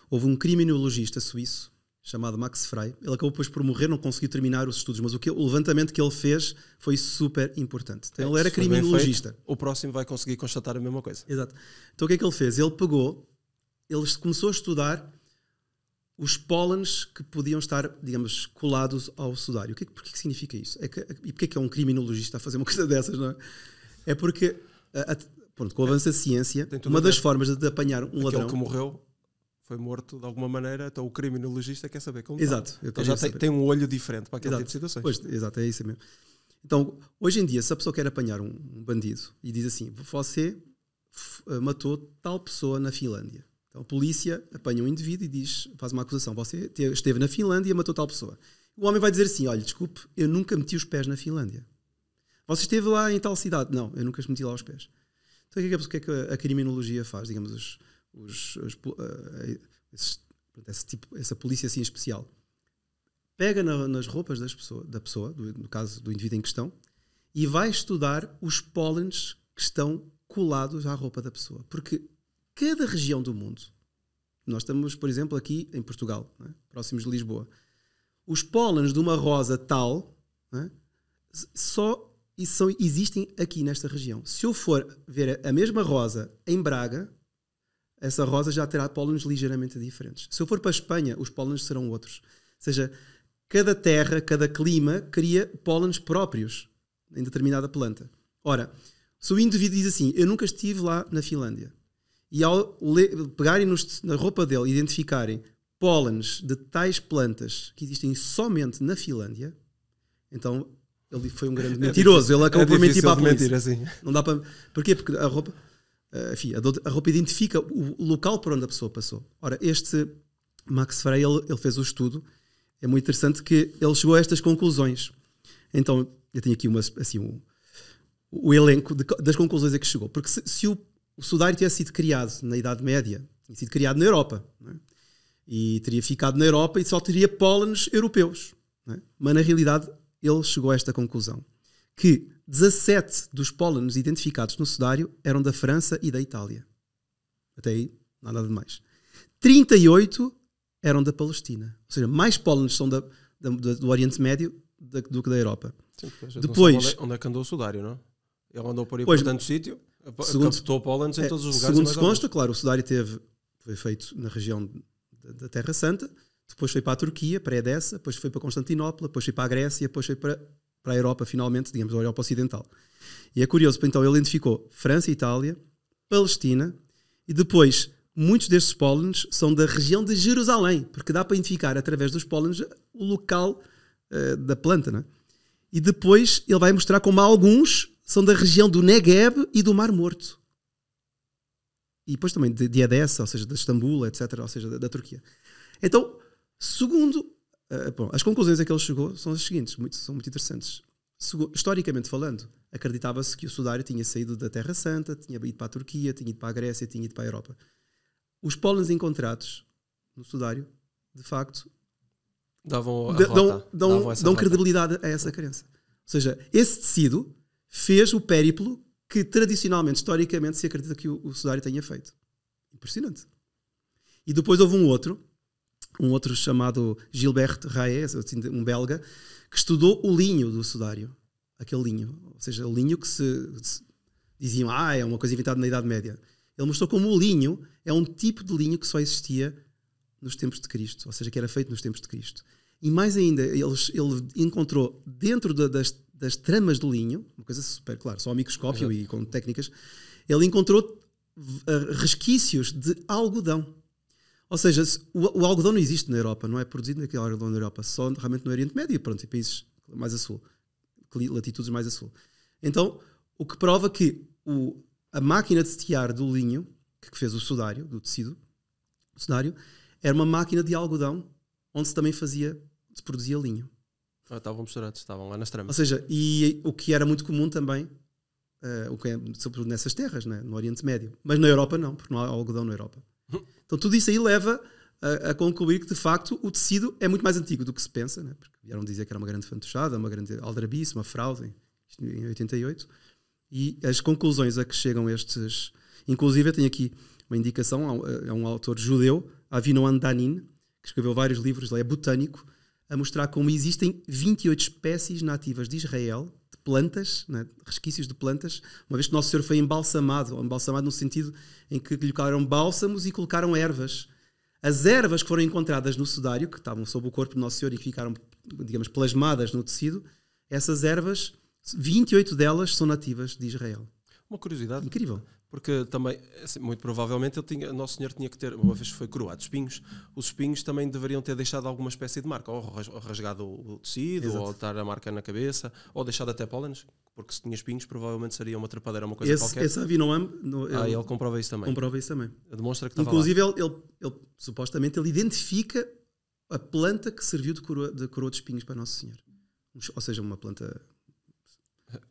houve um criminologista suíço chamado Max Frey. Ele acabou depois por morrer, não conseguiu terminar os estudos, mas o, que, o levantamento que ele fez foi super importante. Então, é, ele era criminologista. Feito, o próximo vai conseguir constatar a mesma coisa. Exato. Então o que é que ele fez? Ele pegou, ele começou a estudar os pólenes que podiam estar, digamos, colados ao sudário. O que, é porquê que significa isso? É que, e porquê é que é um criminologista a fazer uma coisa dessas, não é? É porque, a, a, pronto, com o avanço da ciência, uma das formas de, de apanhar um Aquele ladrão... que morreu foi morto de alguma maneira, então o criminologista quer saber como Exato. Está. Então já tem, tem, um olho diferente para aquele exato. tipo de situações. Pois, exato, é isso mesmo. Então, hoje em dia, se a pessoa quer apanhar um bandido e diz assim, você eh, matou tal pessoa na Finlândia, então a polícia apanha um indivíduo e diz, faz uma acusação, você esteve na Finlândia e matou tal pessoa. O homem vai dizer assim, olha, desculpe, eu nunca meti os pés na Finlândia. Você esteve lá em tal cidade? Não, eu nunca meti lá os pés. Então o que é que a, é criminologia faz, digamos, os, os, os eh, eh, esses, esse tipo, essa polícia assim especial? Pega na, nas roupas das pessoa, da pessoa, do, no caso do indivíduo em questão, e vai estudar os pólenes que estão colados à roupa da pessoa. Porque cada região do mundo. Nós estamos, por exemplo, aqui em Portugal, é? próximos de Lisboa. Os pólenes de uma rosa tal é? só são, existem aqui nesta região. Se eu for ver a mesma rosa em Braga, essa rosa já terá pólenes ligeiramente diferentes. Se eu for para a Espanha, os pólenes serão outros. Ou seja, cada terra, cada clima cria pólenes próprios em determinada planta. Ora, se o indivíduo diz assim, eu nunca estive lá na Finlândia, e ao pegarem nos, na roupa dele e identificarem pólenes de tais plantas que existem somente na Finlândia, então ele foi um grande é mentiroso. Ele é acabou é por mentir para a polícia. Mentir, assim. Não dá para. Porquê? Porque a roupa, eh, enfim, a roupa identifica o local por onde a pessoa passou. Ora, este Max Frey, ele, ele fez o estudo. É muito interessante que ele chegou a estas conclusões. Então, eu tenho aqui uma, assim, um, o elenco de, das conclusões a que chegou. Porque se, se o o sudário tinha sido criado na Idade Média, tinha sido criado na Europa, é? e teria ficado na Europa e só teria pólenes europeus. É? Mas na realidade ele chegou a esta conclusão, que 17 dos pólenes identificados no sudário eram da França e da Itália. Até aí, nada de mais. 38 eram da Palestina. Ou seja, mais pólenes são da, da, do Oriente Médio do que da Europa. Sim, depois, depois onde, é, onde, é, que andou o sudário, não? É? Ele andou por aí pois, por tanto sítio. Segundo, captou pólenes em é, todos os lugares. Segundo é se consta, claro, o sudário teve, foi feito na região da Terra Santa, depois foi para a Turquia, para a Edessa, depois foi para Constantinopla, depois foi para a Grécia, depois foi para, para a Europa, finalmente, digamos, a Europa Ocidental. E é curioso, então ele identificou França e Itália, Palestina, e depois muitos destes pólenes são da região de Jerusalém, porque dá para identificar através dos pólenes o local uh, da planta, né? E depois ele vai mostrar como alguns são da região do Negev e do Mar Morto. E depois também de, de Edessa, ou seja, de Istambul, etc., ou seja, da, da Turquia. Então, segundo. Uh, bom, as conclusões a que ele chegou são as seguintes, muito, são muito interessantes. Segu historicamente falando, acreditava-se que o Sudário tinha saído da Terra Santa, tinha ido para a Turquia, tinha ido para a Grécia, tinha ido para a Europa. Os pólenes encontrados no Sudário, de facto, davam, dão, dão, dão credibilidade a essa crença. Ou seja, esse tecido fez o périplo que tradicionalmente, historicamente, se acredita que o, o Sudário tenha feito. Impressionante. E depois houve um outro, um outro chamado Gilbert Raes, assim, um belga, que estudou o linho do Sudário. Aquele linho. Ou seja, o linho que se, se diziam, ah, é uma coisa inventada na Idade Média. Ele mostrou como o linho é um tipo de linho que só existia nos tempos de Cristo, ou seja, que era feito nos tempos de Cristo. E mais ainda, ele, ele encontrou dentro da, das, das tramas do linho, uma coisa super clara, só ao microscópio Exato. e com técnicas, ele encontrou eh, resquícios de algodão. Ou seja, o, o, algodão não existe na Europa, não é produzido naquele algodão na Europa, só realmente no Oriente Médio, pronto, e países mais a sul, latitudes mais a sul. Então, o que prova que o, a máquina de setear do linho, que fez o sudário, do tecido, o sudário, era uma máquina de algodão onde se também fazia, se produzia linho. Ah, estavam misturados, estavam lá nas tramas. Ou seja, e o que era muito comum também, uh, o que é, sobretudo nessas terras, né? no Oriente Médio. Mas na Europa não, porque não há algodão na Europa. Então tudo isso aí leva a, a, concluir que de facto o tecido é muito mais antigo do que se pensa, né? porque vieram dizer que era uma grande fantochada, uma grande aldrabice, uma fraude em 88. E as conclusões a que chegam estes. Inclusive, eu tenho aqui uma indicação, é um autor judeu, Avinon Danin, que escreveu vários livros, ele é botânico, a mostrar como existem 28 espécies nativas de Israel, de plantas, né, resquícios de plantas, uma vez que Nosso Senhor foi embalsamado, embalsamado no sentido em que lhe colocaram bálsamos e colocaram ervas. As ervas que foram encontradas no sudário, que estavam sob o corpo de Nosso Senhor e que ficaram, digamos, plasmadas no tecido, essas ervas, 28 delas são nativas de Israel. Uma curiosidade. Incrível porque também, assim, muito provavelmente, ele tinha, Nosso Senhor tinha que ter, uma vez foi coroado espinhos, os espinhos também deveriam ter deixado alguma espécie de marca, ou rasgado o tecido, Exato. ou estar a marca na cabeça, ou deixado até pólenes, porque se tinha espinhos, provavelmente seria uma trepadeira, uma coisa esse, qualquer. Esse avião não ah, ele, ah, ele comprova isso também. Comprova isso também. Demonstra que Inclusive, ele, ele, ele, supostamente, ele identifica a planta que serviu de coroa de, coroa de espinhos para Nosso Senhor. Ou seja, uma planta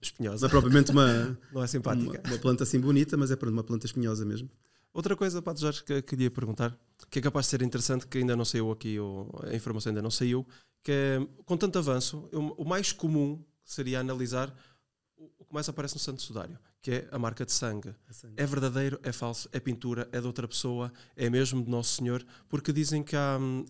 espinhosa. Não é propriamente uma, não é simpática. Uma, uma, planta assim bonita, mas é para uma planta espinhosa mesmo. Outra coisa, Pato Jorge, que eu queria perguntar, que é capaz de ser interessante, que ainda não saiu aqui, ou a informação ainda não saiu, que é, com tanto avanço, o mais comum seria analisar o que mais aparece no Santo Sudário, que é a marca de sangue. sangue. É verdadeiro, é falso, é pintura, é de outra pessoa, é mesmo de Nosso Senhor, porque dizem que há hum,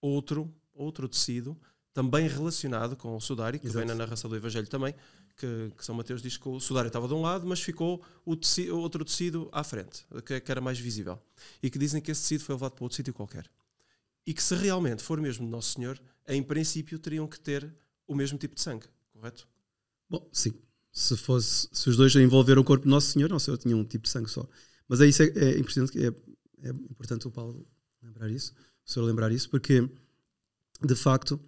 outro, outro tecido também relacionado com o sudário, que Exato. vem na narração do Evangelho também, que, que São Mateus diz que o sudário estava de um lado, mas ficou o tecido, outro tecido à frente, que, que, era mais visível. E que dizem que esse tecido foi levado para outro sítio qualquer. E que se realmente for mesmo Nosso Senhor, em princípio teriam que ter o mesmo tipo de sangue, correto? Bom, sim. Se, fosse, se os dois envolveram o corpo de Nosso Senhor, Nosso Senhor tinha um tipo de sangue só. Mas é isso é, é importante, é, é importante o Paulo lembrar isso, o senhor lembrar isso, porque de facto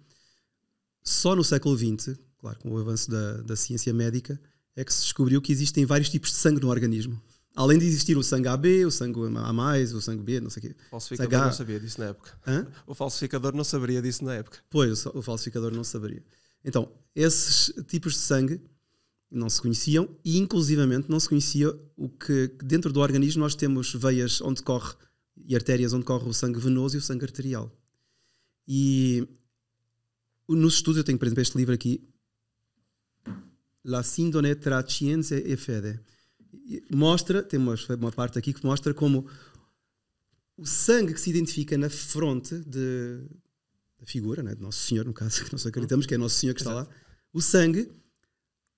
só no século XX claro, com o avanço da, da ciência médica, é que se descobriu que existem vários tipos de sangue no organismo. Além de existir o sangue AB, o sangue A, mais, o sangue B, não sei o quê. O falsificador H... não sabia disso na época. Hã? O falsificador não saberia disso na época. Pois, o falsificador não saberia. Então, esses tipos de sangue não se conheciam e, inclusivamente, não se conhecia o que, que dentro do organismo nós temos veias onde corre e artérias onde corre o sangue venoso e o sangue arterial. E nos estudos, eu tenho, por exemplo, este livro aqui, La Sindone tra e Fede. Mostra, tem uma, uma parte aqui que mostra como o sangue que se identifica na fronte de, da figura, né, de Nosso Senhor, no caso, que nós acreditamos que é Nosso Senhor que está Exato. lá, o sangue,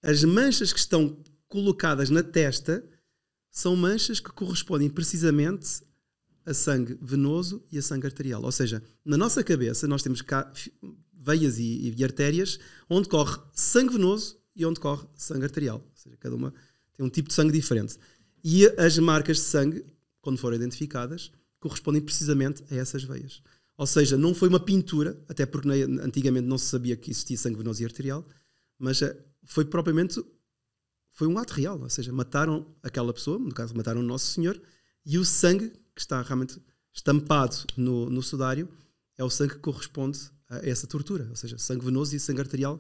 as manchas que estão colocadas na testa são manchas que correspondem precisamente a sangue venoso e a sangue arterial. Ou seja, na nossa cabeça nós temos cá veias e, e artérias onde corre sangue venoso e onde corre sangue arterial. Ou seja, cada uma tem um tipo de sangue diferente. E as marcas de sangue, quando forem identificadas, correspondem precisamente a essas veias. Ou seja, não foi uma pintura, até porque antigamente não se sabia que existia sangue venoso e arterial, mas eh, foi propriamente foi um ato real, ou seja, mataram aquela pessoa, no caso mataram o Nosso Senhor, e o sangue que está realmente estampado no, no sudário é o sangue que corresponde a essa tortura, ou seja, sangue venoso e sangue arterial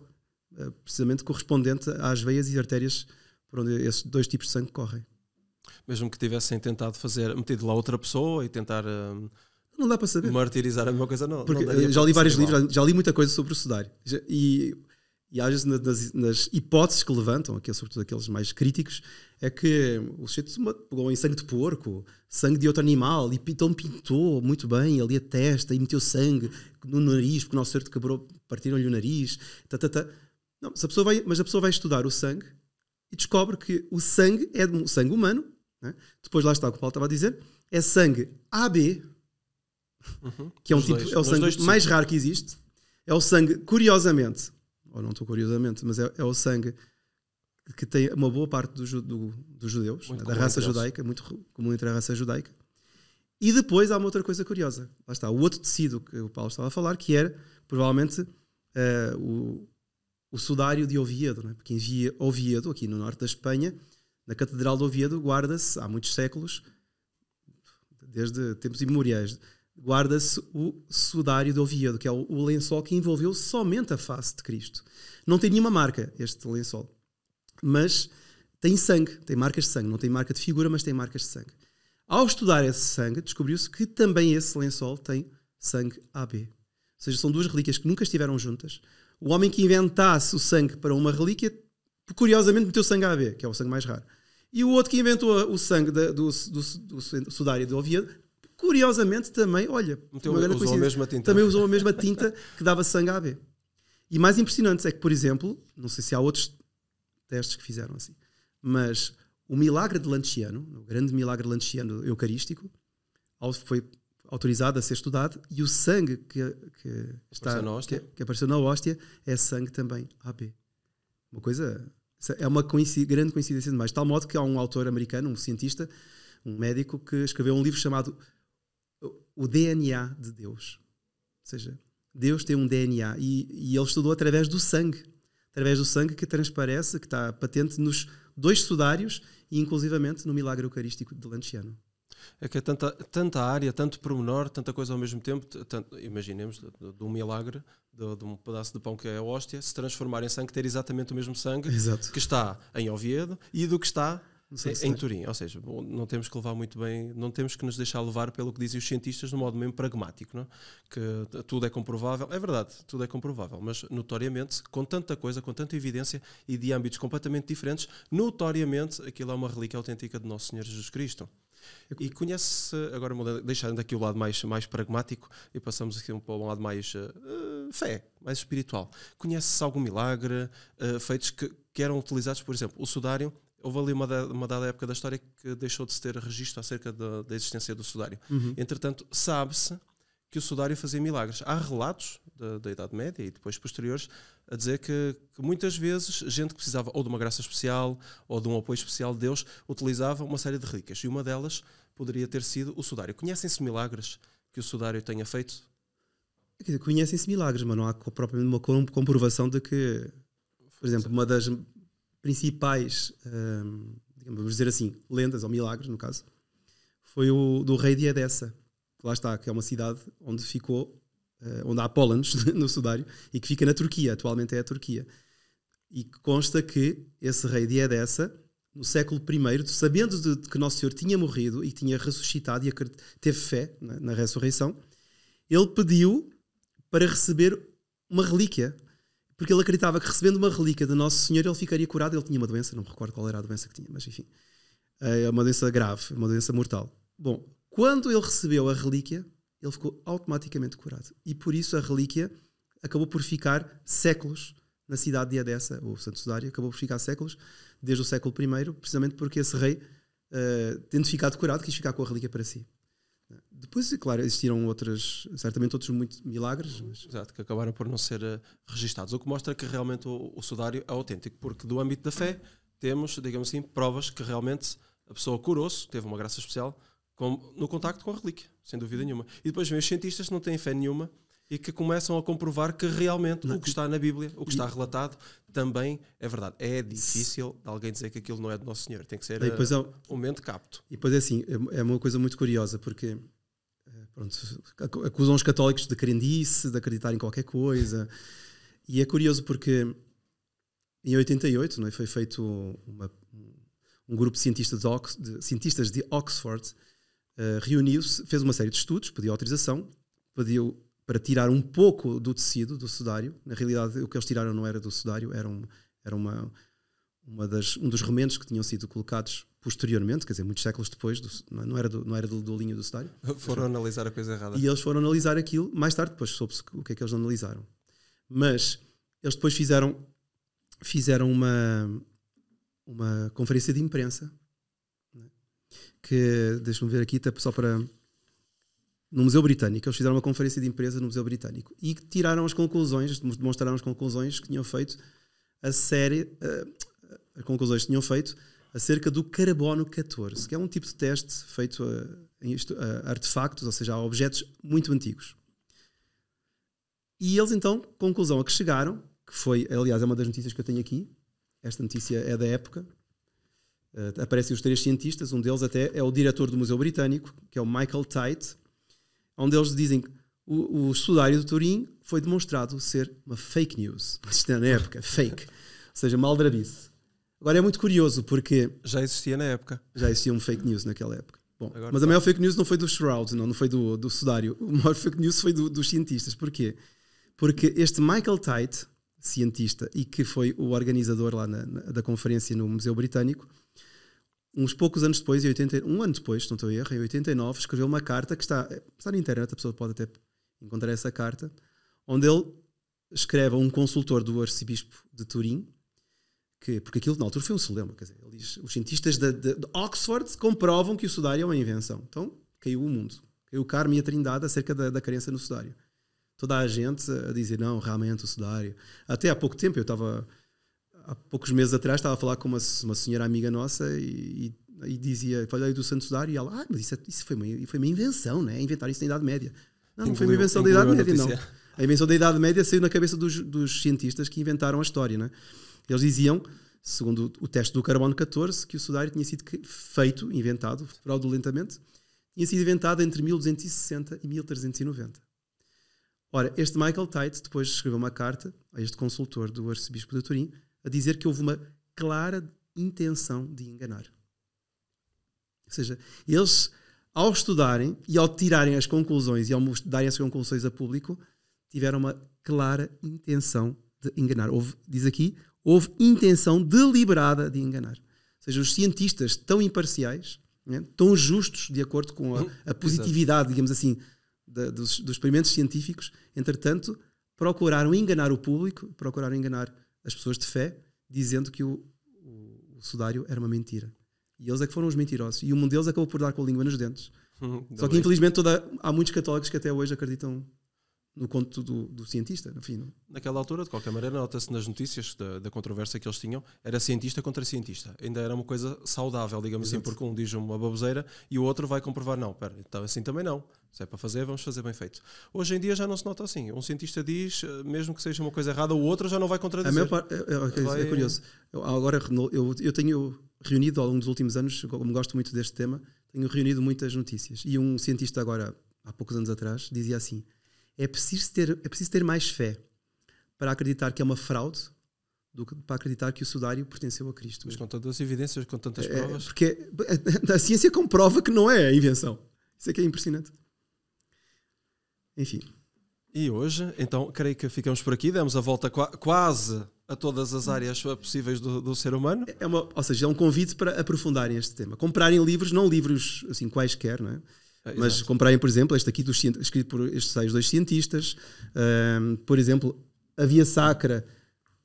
eh, precisamente correspondente às veias e artérias por onde esses dois tipos de sangue correm. Mesmo que tivessem tentado fazer, metido lá outra pessoa e tentar. Um, eh, não dá para saber. Martirizar a mesma coisa, não. Porque não eh, já li vários livros, já, já, li muita coisa sobre o sudário. E, e às vezes nas, nas, hipóteses que levantam, aqui, sobretudo aqueles mais críticos, é que o sujeito pegou em sangue de porco, sangue de outro animal, e então pintou muito bem ali a testa e meteu sangue no nariz, porque o nosso certo quebrou, partiram-lhe o nariz. Tá, tá, tá. Não, a pessoa vai, mas a pessoa vai estudar o sangue e descobre que o sangue é de, sangue humano. Né? Depois lá está o que o Paulo estava a dizer. É sangue AB, uhum. que é, um tipo, dois. é o sangue mais raro que existe. É o sangue, curiosamente, ou não estou curiosamente, mas é, é, o sangue que tem uma boa parte dos do, judeus, né? da raça judaica, muito comum entre a raça judaica. E depois há uma outra coisa curiosa. Lá está, o outro tecido que o Paulo estava a falar, que era provavelmente uh, o, o sudário de Oviedo, né? porque em Oviedo, aqui no norte da Espanha, na Catedral de Oviedo, guarda-se há muitos séculos, desde tempos imemoriais, guarda-se o sudário de Oviedo, que é o, o lençol que envolveu somente a face de Cristo. Não tem nenhuma marca este lençol, mas tem sangue, tem marcas de sangue, não tem marca de figura, mas tem marcas de sangue. Ao estudar esse sangue, descobriu-se que também esse lençol tem sangue AB. Ou seja, são duas relíquias que nunca estiveram juntas, o homem que inventasse o sangue para uma relíquia, curiosamente, meteu sangue AB, que é o sangue mais raro. E o outro que inventou o sangue da, do, do, do sudário Oviedo, curiosamente também, olha, então, usou a mesma tinta. também usou a mesma tinta que dava sangue AB. E mais impressionante é que, por exemplo, não sei se há outros testes que fizeram assim, mas o milagre de Lanchiano, o grande milagre Lanchiano eucarístico, foi autorizado a ser estudado e o sangue que, que está, apareceu que, que, apareceu na hóstia é sangue também AB. Uma coisa. É uma grande coincidência demais. De tal modo que há um autor americano, um cientista, um médico, que escreveu um livro chamado O DNA de Deus. Ou seja, Deus tem um DNA e, e ele estudou através do sangue. Através do sangue que transparece, que está patente nos dois sudários e inclusivamente no milagre eucarístico de Lanciano. É que é tanta, tanta área, tanto pormenor, tanta coisa ao mesmo tempo. Tanto, imaginemos de, de um milagre, de, de, um pedaço de pão que é a hóstia, se transformar em sangue, ter exatamente o mesmo sangue Exato. que está em Oviedo e do que está em, em Turim. Ou seja, não temos que levar muito bem, não temos que nos deixar levar pelo que dizem os cientistas de um modo mesmo pragmático, não? É? que tudo é comprovável. É verdade, tudo é comprovável, mas notoriamente, com tanta coisa, com tanta evidência e de âmbitos completamente diferentes, notoriamente aquilo é uma relíquia autêntica de Nosso Senhor Jesus Cristo. E conhece, agora deixando aqui o lado mais, mais pragmático e passamos aqui um, para um lado mais uh, fé, mais espiritual. Conhece algum milagre uh, feitos que, que eram utilizados, por exemplo, o sudário houve ali uma, uma, dada época da história que deixou de se ter registro acerca da, da existência do sudário. Uhum. Entretanto, sabe-se que o sudário fazia milagres. Há relatos da, da Idade Média e depois posteriores a dizer que, que, muitas vezes gente que precisava ou de uma graça especial ou de um apoio especial de Deus utilizava uma série de relíquias e uma delas poderia ter sido o sudário. Conhecem-se milagres que o sudário tenha feito? Conhecem-se milagres, mas não há propriamente uma comprovação de que, por exemplo, uma das principais, hum, digamos, vamos dizer assim, lendas ou milagres, no caso, foi o do rei de Edessa. Lá está, que é uma cidade onde ficou eh, onde há pólenes no sudário, e que fica na Turquia, atualmente é a Turquia. E consta que esse rei de Edessa, no século I, sabendo de que Nosso Senhor tinha morrido e tinha ressuscitado e teve fé na, na ressurreição, ele pediu para receber uma relíquia, porque ele acreditava que recebendo uma relíquia de Nosso Senhor ele ficaria curado. Ele tinha uma doença, não me recordo qual era a doença que tinha, mas enfim, é uma doença grave, uma doença mortal. Bom, quando ele recebeu a relíquia, ele ficou automaticamente curado. E por isso a relíquia acabou por ficar séculos na cidade de Edessa, ou Santo Sudário, acabou por ficar séculos, desde o século I, precisamente porque esse rei, uh, tendo ficado curado, quis ficar com a relíquia para si. Depois, claro, existiram outras, certamente outros muitos milagres. Mas... Exato, que acabaram por não ser eh, registados, o que mostra que realmente o, o sudário é autêntico, porque do âmbito da fé temos, digamos assim, provas que realmente a pessoa curou-se, teve uma graça especial, com, no contacto com a relíquia, sem dúvida nenhuma. E depois vem os cientistas que não têm fé nenhuma e que começam a comprovar que realmente não. o que está na Bíblia, o que está relatado, também é verdade. É difícil alguém dizer que aquilo não é do Nosso Senhor. Tem que ser o é eh, um momento capto. E depois é assim, é, é uma coisa muito curiosa, porque eh, pronto, acusam os católicos de crendice, de acreditar em qualquer coisa. E é curioso porque em 88 não é, foi feito uma, um grupo de cientistas de, Ox, de, cientistas de Oxford eh, reuniu-se, fez uma série de estudos, pediu autorização, pediu para tirar um pouco do tecido do sudário. Na realidade, o que eles tiraram não era do sudário, era, um, era uma, uma das, um dos remendos que tinham sido colocados posteriormente, quer dizer, muitos séculos depois, do, não era, do, não era do, do linho do sudário. Foram mas, analisar a coisa errada. E eles foram analisar aquilo, mais tarde depois soube-se o que é que eles analisaram. Mas eles depois fizeram, fizeram uma, uma conferência de imprensa que, deixa-me ver aqui, só para. No Museu Britânico, eles fizeram uma conferência de empresa no Museu Britânico e tiraram as conclusões, demonstraram as conclusões que tinham feito a série, as eh, eh, conclusões que tinham feito acerca do carbono 14, que é um tipo de teste feito a, eh, a artefactos, ou seja, a objetos muito antigos. E eles então, conclusão a que chegaram, que foi, aliás, é uma das notícias que eu tenho aqui, esta notícia é da época, Uh, aparecem os três cientistas, um deles até é o diretor do Museu Britânico, que é o Michael Tite. Onde eles dizem que o, o de Turim foi demonstrado ser uma fake news. Isto é na época, fake. Ou seja, maldrabice. Agora é muito curioso porque. Já existia na época. Já existia um fake news naquela época. Bom, Agora mas tá. a maior fake news não foi do Shroud, não, não foi do, do sudário. O maior fake news foi do, dos cientistas. Porquê? Porque este Michael Tite, cientista, e que foi o organizador lá na, na, da conferência no Museu Britânico, uns poucos anos depois, 80, um ano depois, se não estou a erro, em 89, escreveu uma carta que está, está na internet, a pessoa pode até encontrar essa carta, onde ele escreve a um consultor do arcebispo de Turim, que, porque aquilo na altura foi um celema, quer dizer, ele diz, os cientistas de, de, de, Oxford comprovam que o sudário é uma invenção. Então, caiu o mundo. Caiu o Carmo e a Trindade acerca da, da crença no sudário. Toda a gente a dizer, não, realmente o sudário. Até há pouco tempo eu estava há poucos meses atrás estava a falar com uma, uma senhora amiga nossa e, e, e dizia, falei do Santo Sudário e ela, ah, mas isso, é, isso foi, uma, foi uma invenção, né? inventar isso na Idade Média. Não, não foi uma invenção da Idade Média, não. A invenção da Idade Média saiu na cabeça dos, dos cientistas que inventaram a história, né? Eles diziam, segundo o teste do carbono 14, que o sudário tinha sido feito, inventado fraudulentamente, tinha sido inventado entre 1260 e 1390. Ora, este Michael Tite depois escreveu uma carta a este consultor do arcebispo de Turim, a dizer que houve uma clara intenção de enganar. Ou seja, eles, ao estudarem e ao tirarem as conclusões e ao darem as conclusões a público, tiveram uma clara intenção de enganar. Houve, diz aqui, houve intenção deliberada de enganar. Ou seja, os cientistas tão imparciais, né, tão justos, de acordo com a, a uhum. positividade, digamos assim, dos, dos experimentos científicos, entretanto, procuraram enganar o público, procuraram enganar as pessoas de fé, dizendo que o, o, o sudário era uma mentira. E eles é que foram os mentirosos. E um deles acabou por dar com a língua nos dentes. Hum, Só que infelizmente toda, há muitos católicos que até hoje acreditam no conto do, do cientista, no fim. É? Naquela altura, de qualquer maneira, nota-se nas notícias da, da, controvérsia que eles tinham, era cientista contra cientista. Ainda era uma coisa saudável, digamos assim, Exato. assim, porque um diz uma baboseira e o outro vai comprovar, não, pera, então assim também não. Se é para fazer, vamos fazer bem feito. Hoje em dia já não se nota assim. Um cientista diz, eh, mesmo que seja uma coisa errada, o outro já não vai contradizer. A par... é, é, é, é, é curioso. Eu, agora, eu, eu tenho reunido ao longo dos últimos anos, como gosto muito deste tema, tenho reunido muitas notícias. E um cientista agora, há poucos anos atrás, dizia assim é preciso ter, é preciso ter mais fé para acreditar que é uma fraude do que para acreditar que o sudário pertenceu a Cristo. Mas com tantas evidências, com tantas é, é, provas. É, porque a ciência comprova que não é a invenção. Isso é que é impressionante. Enfim. E hoje, então, creio que ficamos por aqui. Demos a volta quase a todas as áreas possíveis do, do ser humano. É, é uma, ou seja, é um convite para aprofundarem este tema. Comprarem livros, não livros assim quaisquer, não é? É, exato. Mas comprei, por exemplo, este aqui, dos, escrito por estes seis dois cientistas, um, por exemplo, a Via Sacra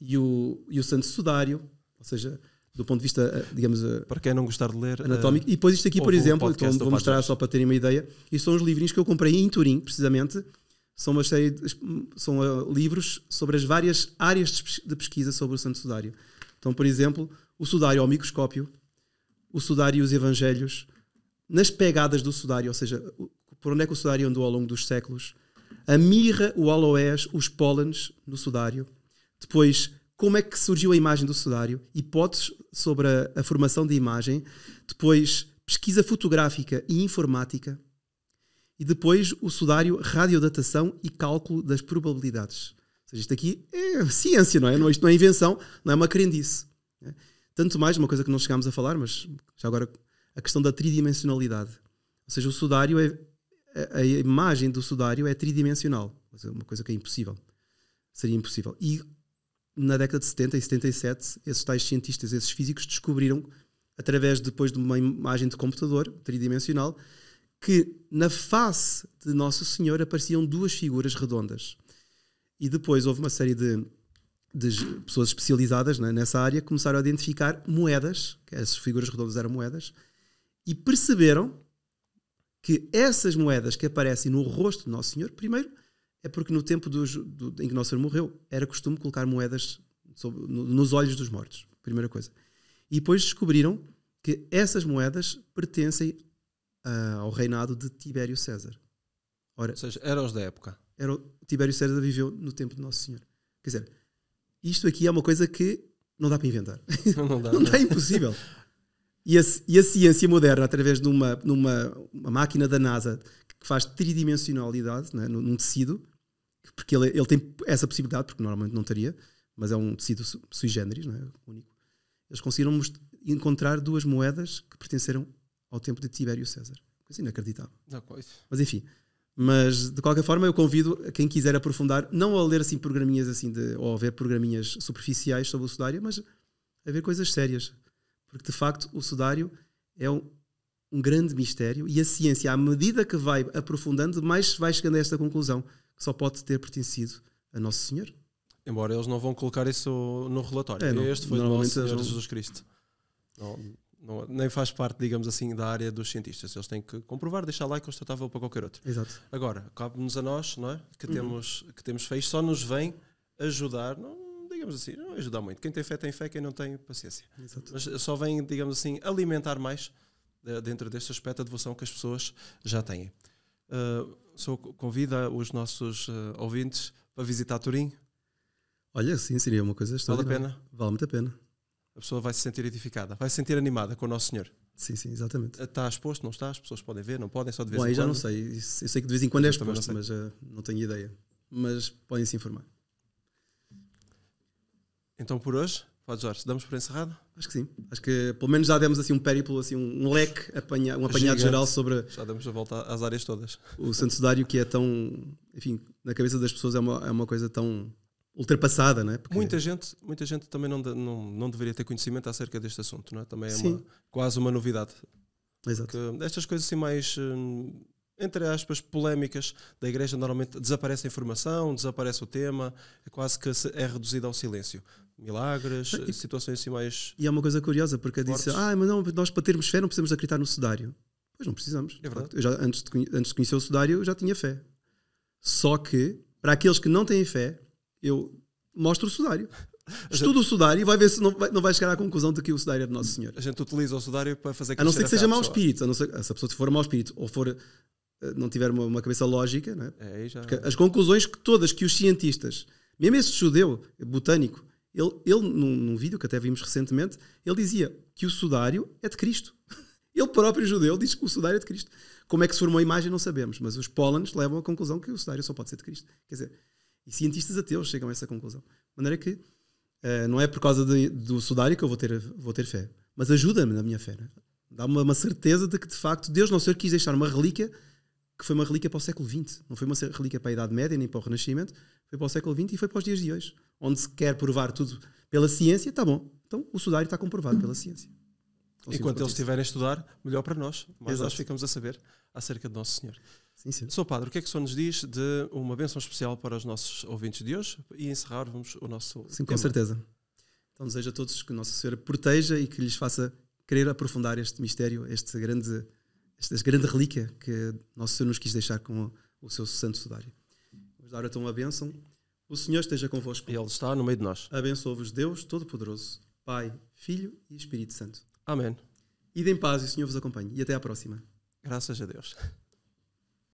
e o, e o Santo Sudário, ou seja, do ponto de vista, ah, digamos. Ah, para quem não gostar de ler. Ah, anatómico. Uh, e depois isto aqui, por exemplo, então, vou mostrar só para terem uma ideia. Isto são os livrinhos que eu comprei em Turim, precisamente. São uma série de, são uh, livros sobre as várias áreas de pesquisa sobre o Santo Sudário. Então, por exemplo, o Sudário ao microscópio, o Sudário e os Evangelhos, nas pegadas do sudário, ou seja, por onde é que o sudário andou ao longo dos séculos, a mirra, o aloés, os pólenes no sudário, depois como é que surgiu a imagem do sudário, hipóteses sobre a, a formação da imagem, depois pesquisa fotográfica e informática, e depois o sudário radiodatação e cálculo das probabilidades. Ou seja, isto aqui é ciência, não é? Não, isto não é invenção, não é uma crendice. Né? Tanto mais, uma coisa que não chegámos a falar, mas já agora a questão da tridimensionalidade. Ou seja, o sudário é. A, a imagem do sudário é tridimensional, uma coisa que é impossível. Seria impossível. E na década de 70 e 77, esses tais cientistas, esses físicos, descobriram, através depois de uma imagem de computador tridimensional, que na face de Nosso Senhor apareciam duas figuras redondas. E depois houve uma série de, de pessoas especializadas né, nessa área que começaram a identificar moedas, que essas figuras redondas eram moedas, e perceberam que essas moedas que aparecem no rosto de Nosso Senhor, primeiro, é porque no tempo do, em que Nosso Senhor morreu, era costume colocar moedas sobre, no, nos olhos dos mortos. Primeira coisa. E depois descobriram que essas moedas pertencem uh, ao reinado de Tibério César. Ora, Ou seja, eram os da época. Era, Tibério César viveu no tempo de Nosso Senhor. Quer dizer, isto aqui é uma coisa que não dá para inventar. Não dá. não dá, é impossível. E a, e a ciência moderna, através de uma, numa, uma máquina da NASA que faz tridimensionalidade né, num tecido, porque ele, ele tem essa possibilidade, porque normalmente não teria, mas é um tecido sui generis, não é? único. Eles conseguiram encontrar duas moedas que pertenceram ao tempo de Tibério César. Coisa inacreditável. Não, Mas enfim. Mas de qualquer forma, eu convido quem quiser aprofundar, não a ler assim programinhas assim de, ou a ver programinhas superficiais sobre o Sudária, mas a ver coisas sérias. Porque, de facto, o sudário é um, um grande mistério e a ciência, à medida que vai aprofundando, mais vai chegando a esta conclusão, que só pode ter pertencido a Nosso Senhor. Embora eles não vão colocar isso no relatório. É, não, este foi do Nosso Senhor não... Jesus Cristo. Não, não, nem faz parte, digamos assim, da área dos cientistas. Eles têm que comprovar, deixar lá e constatável para qualquer outro. Exato. Agora, cabe-nos a nós, não é? Que, uhum. temos, que temos fé. Isto só nos vem ajudar, não, digamos assim, não ajuda muito. Quem tem fé tem fé, quem não tem, paciência. Exato. Mas só vem, digamos assim, alimentar mais eh, dentro deste aspecto a devoção que as pessoas já têm. Uh, só convida os nossos uh, ouvintes para visitar Turim. Olha, sim, seria uma coisa extraordinária. Vale a pena? Vale muito a pena. A pessoa vai se sentir edificada, vai se sentir animada com o Nosso Senhor. Sim, sim, exatamente. Está exposto, não está? As pessoas podem ver, não podem, só de vez Bom, em quando. Bom, já não sei. Eu sei que de vez em quando é exposto, não mas uh, não tenho ideia. Mas podem se informar. Então por hoje, Pode, Jorge, damos por encerrado? Acho que sim. Acho que pelo menos já demos assim um périplo, assim, um leque, apanha, um apanhado Gigante. geral sobre. Já demos a volta às áreas todas. O Santo Sudário, que é tão. Enfim, na cabeça das pessoas é uma, é uma coisa tão ultrapassada, não é? Porque... Muita, gente, muita gente também não, não, não deveria ter conhecimento acerca deste assunto, não é? Também é uma, quase uma novidade. Exato. Porque estas coisas assim mais hum, entre aspas, polémicas da igreja, normalmente desaparece a informação, desaparece o tema, é quase que é reduzido ao silêncio milagres, e, situações assim mais. E é uma coisa curiosa, porque fortes. disse: Ah, mas não, nós para termos fé não precisamos acreditar no sudário. Pois não precisamos. É verdade. Eu já, antes, de, antes de conhecer o sudário, eu já tinha fé. Só que, para aqueles que não têm fé, eu mostro o sudário. Estuda o sudário e vai ver se não vai, não vai chegar à conclusão de que o sudário é de Nosso Senhor. A gente utiliza o sudário para fazer A não ser que seja mau espírito, a não ser, se a pessoa for mau espírito ou for eh, não tiver uma, uma cabeça lógica, não é? é já... as conclusões que todas que os cientistas, mesmo esse judeu botânico, ele, ele num, num, vídeo que até vimos recentemente, ele dizia que o sudário é de Cristo. Ele próprio judeu diz que o sudário é de Cristo. Como é que se formou a imagem não sabemos, mas os pólenes levam à conclusão que o sudário só pode ser de Cristo. Quer dizer, e cientistas ateus chegam a essa conclusão. De maneira que uh, não é por causa de, do sudário que eu vou ter, vou ter fé, mas ajuda-me na minha fé. Né? Dá-me uma certeza de que, de facto, Deus não Senhor quis deixar uma relíquia que foi uma relíquia para o século XX. Não foi uma relíquia para a Idade Média nem para o Renascimento, foi para o século XX e foi para os dias de hoje onde se quer provar tudo pela ciência, está bom. Então o sudário está comprovado pela ciência. Ou Enquanto eles estiverem a estudar, melhor para nós. Mas nós ficamos a saber acerca de Nosso Senhor. Sim, sim. Sr. Padre, o que é que o senhor nos diz de uma bênção especial para os nossos ouvintes de hoje? E encerrarmos o nosso. Sim, tema. com certeza. Então desejo a todos que Nossa Senhora proteja e que lhes faça querer aprofundar este mistério, este grande, esta grande relíquia que Nosso Senhor nos quis deixar com o seu santo sudário. Vamos dar então uma bênção o Senhor esteja convosco. Ele está no meio de nós. Abençoe-vos Deus Todo-Poderoso, Pai, Filho e Espírito Santo. Amém. Idem em paz e o Senhor vos acompanhe. E até à próxima. Graças a Deus.